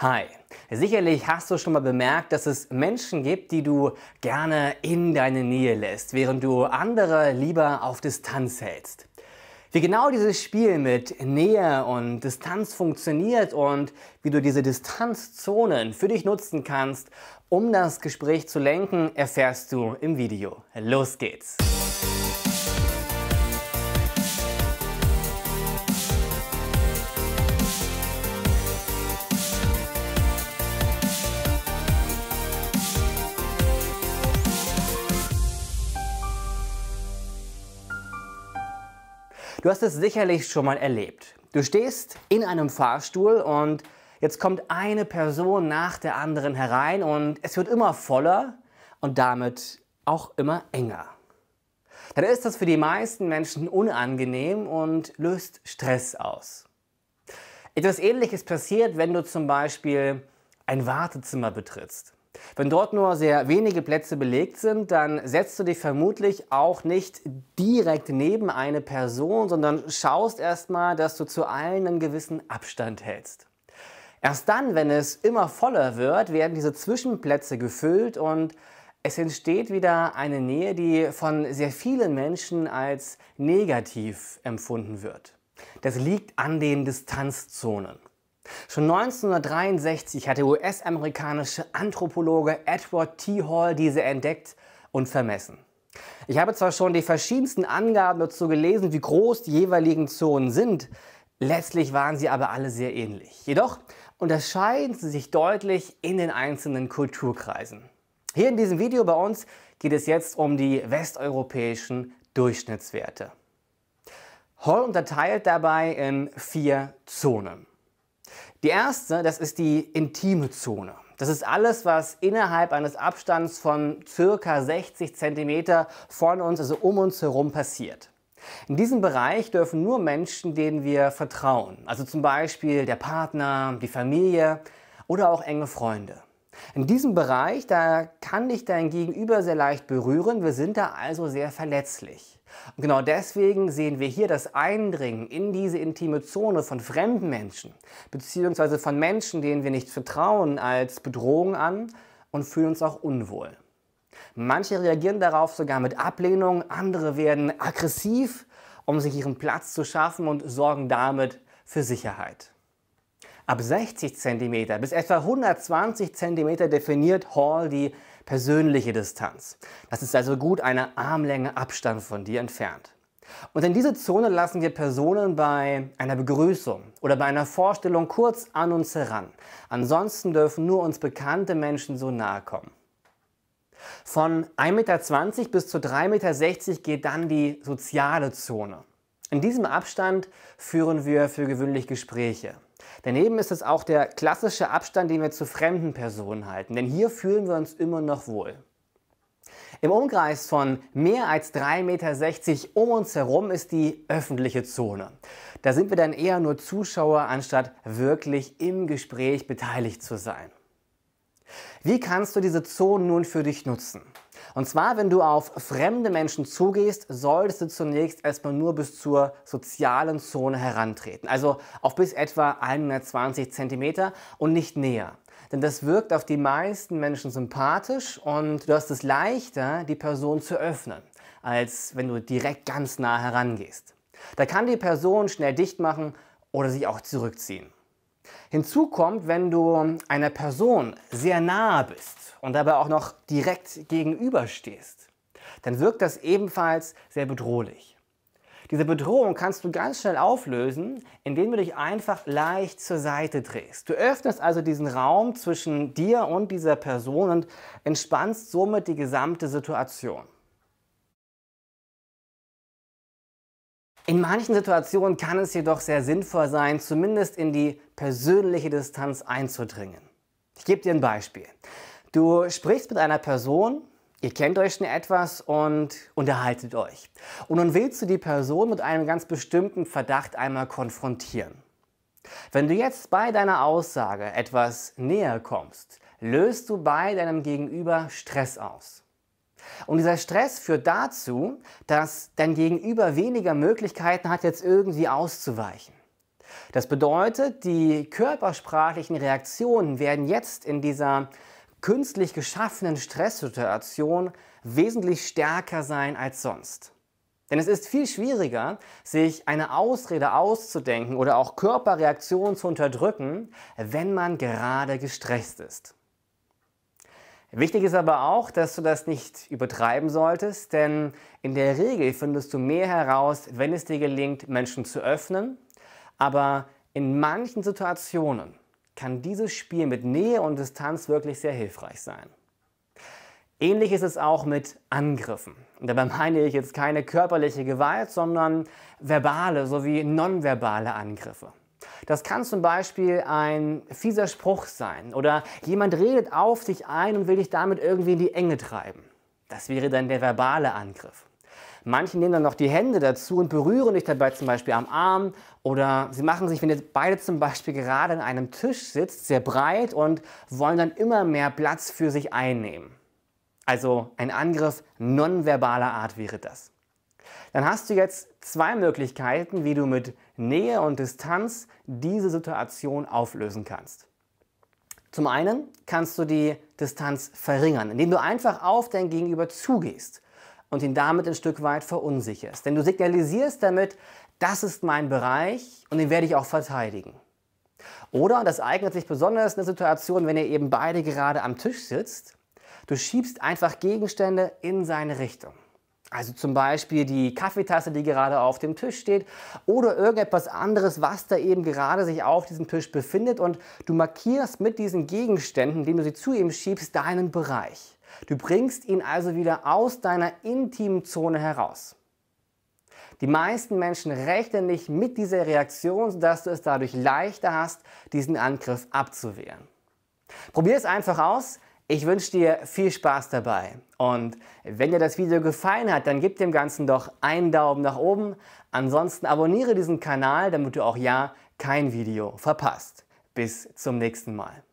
Hi. Sicherlich hast du schon mal bemerkt, dass es Menschen gibt, die du gerne in deine Nähe lässt, während du andere lieber auf Distanz hältst. Wie genau dieses Spiel mit Nähe und Distanz funktioniert und wie du diese Distanzzonen für dich nutzen kannst, um das Gespräch zu lenken, erfährst du im Video. Los geht's! Du hast es sicherlich schon mal erlebt. Du stehst in einem Fahrstuhl und jetzt kommt eine Person nach der anderen herein und es wird immer voller und damit auch immer enger. Dann ist das für die meisten Menschen unangenehm und löst Stress aus. Etwas Ähnliches passiert, wenn du zum Beispiel ein Wartezimmer betrittst. Wenn dort nur sehr wenige Plätze belegt sind, dann setzt du dich vermutlich auch nicht direkt neben eine Person, sondern schaust erstmal, dass du zu allen einen gewissen Abstand hältst. Erst dann, wenn es immer voller wird, werden diese Zwischenplätze gefüllt und es entsteht wieder eine Nähe, die von sehr vielen Menschen als negativ empfunden wird. Das liegt an den Distanzzonen. Schon 1963 hat der US-amerikanische Anthropologe Edward T. Hall diese entdeckt und vermessen. Ich habe zwar schon die verschiedensten Angaben dazu gelesen, wie groß die jeweiligen Zonen sind, letztlich waren sie aber alle sehr ähnlich. Jedoch unterscheiden sie sich deutlich in den einzelnen Kulturkreisen. Hier in diesem Video bei uns geht es jetzt um die westeuropäischen Durchschnittswerte. Hall unterteilt dabei in vier Zonen. Die erste, das ist die intime Zone. Das ist alles, was innerhalb eines Abstands von circa 60 cm von uns, also um uns herum passiert. In diesem Bereich dürfen nur Menschen, denen wir vertrauen, also zum Beispiel der Partner, die Familie oder auch enge Freunde. In diesem Bereich, da kann dich dein Gegenüber sehr leicht berühren. Wir sind da also sehr verletzlich. Und genau deswegen sehen wir hier das Eindringen in diese intime Zone von fremden Menschen, beziehungsweise von Menschen, denen wir nicht vertrauen, als Bedrohung an und fühlen uns auch unwohl. Manche reagieren darauf sogar mit Ablehnung, andere werden aggressiv, um sich ihren Platz zu schaffen und sorgen damit für Sicherheit. Ab 60 cm bis etwa 120 cm definiert Hall die persönliche Distanz. Das ist also gut eine Armlänge Abstand von dir entfernt. Und in diese Zone lassen wir Personen bei einer Begrüßung oder bei einer Vorstellung kurz an uns heran. Ansonsten dürfen nur uns bekannte Menschen so nahe kommen. Von 1,20 m bis zu 3,60 m geht dann die soziale Zone. In diesem Abstand führen wir für gewöhnlich Gespräche. Daneben ist es auch der klassische Abstand, den wir zu fremden Personen halten, denn hier fühlen wir uns immer noch wohl. Im Umkreis von mehr als 3,60 Meter um uns herum ist die öffentliche Zone. Da sind wir dann eher nur Zuschauer, anstatt wirklich im Gespräch beteiligt zu sein. Wie kannst du diese Zonen nun für dich nutzen? Und zwar, wenn du auf fremde Menschen zugehst, solltest du zunächst erstmal nur bis zur sozialen Zone herantreten. Also auf bis etwa 120 cm und nicht näher. Denn das wirkt auf die meisten Menschen sympathisch und du hast es leichter, die Person zu öffnen, als wenn du direkt ganz nah herangehst. Da kann die Person schnell dicht machen oder sich auch zurückziehen. Hinzu kommt, wenn du einer Person sehr nahe bist und dabei auch noch direkt gegenüberstehst, dann wirkt das ebenfalls sehr bedrohlich. Diese Bedrohung kannst du ganz schnell auflösen, indem du dich einfach leicht zur Seite drehst. Du öffnest also diesen Raum zwischen dir und dieser Person und entspannst somit die gesamte Situation. In manchen Situationen kann es jedoch sehr sinnvoll sein, zumindest in die persönliche Distanz einzudringen. Ich gebe dir ein Beispiel. Du sprichst mit einer Person, ihr kennt euch schon etwas und unterhaltet euch. Und nun willst du die Person mit einem ganz bestimmten Verdacht einmal konfrontieren. Wenn du jetzt bei deiner Aussage etwas näher kommst, löst du bei deinem Gegenüber Stress aus. Und dieser Stress führt dazu, dass dein Gegenüber weniger Möglichkeiten hat, jetzt irgendwie auszuweichen. Das bedeutet, die körpersprachlichen Reaktionen werden jetzt in dieser künstlich geschaffenen Stresssituation wesentlich stärker sein als sonst. Denn es ist viel schwieriger, sich eine Ausrede auszudenken oder auch Körperreaktionen zu unterdrücken, wenn man gerade gestresst ist. Wichtig ist aber auch, dass du das nicht übertreiben solltest, denn in der Regel findest du mehr heraus, wenn es dir gelingt, Menschen zu öffnen. Aber in manchen Situationen kann dieses Spiel mit Nähe und Distanz wirklich sehr hilfreich sein. Ähnlich ist es auch mit Angriffen. Und dabei meine ich jetzt keine körperliche Gewalt, sondern verbale sowie nonverbale Angriffe. Das kann zum Beispiel ein fieser Spruch sein oder jemand redet auf dich ein und will dich damit irgendwie in die Enge treiben. Das wäre dann der verbale Angriff. Manche nehmen dann noch die Hände dazu und berühren dich dabei zum Beispiel am Arm oder sie machen sich, wenn ihr beide zum Beispiel gerade an einem Tisch sitzt, sehr breit und wollen dann immer mehr Platz für sich einnehmen. Also ein Angriff nonverbaler Art wäre das dann hast du jetzt zwei Möglichkeiten, wie du mit Nähe und Distanz diese Situation auflösen kannst. Zum einen kannst du die Distanz verringern, indem du einfach auf dein Gegenüber zugehst und ihn damit ein Stück weit verunsicherst. Denn du signalisierst damit, das ist mein Bereich und den werde ich auch verteidigen. Oder, das eignet sich besonders in der Situation, wenn ihr eben beide gerade am Tisch sitzt, du schiebst einfach Gegenstände in seine Richtung. Also zum Beispiel die Kaffeetasse, die gerade auf dem Tisch steht oder irgendetwas anderes, was da eben gerade sich auf diesem Tisch befindet und du markierst mit diesen Gegenständen, indem du sie zu ihm schiebst, deinen Bereich. Du bringst ihn also wieder aus deiner intimen Zone heraus. Die meisten Menschen rechnen nicht mit dieser Reaktion, sodass du es dadurch leichter hast, diesen Angriff abzuwehren. Probier es einfach aus. Ich wünsche dir viel Spaß dabei. Und wenn dir das Video gefallen hat, dann gib dem Ganzen doch einen Daumen nach oben. Ansonsten abonniere diesen Kanal, damit du auch ja kein Video verpasst. Bis zum nächsten Mal.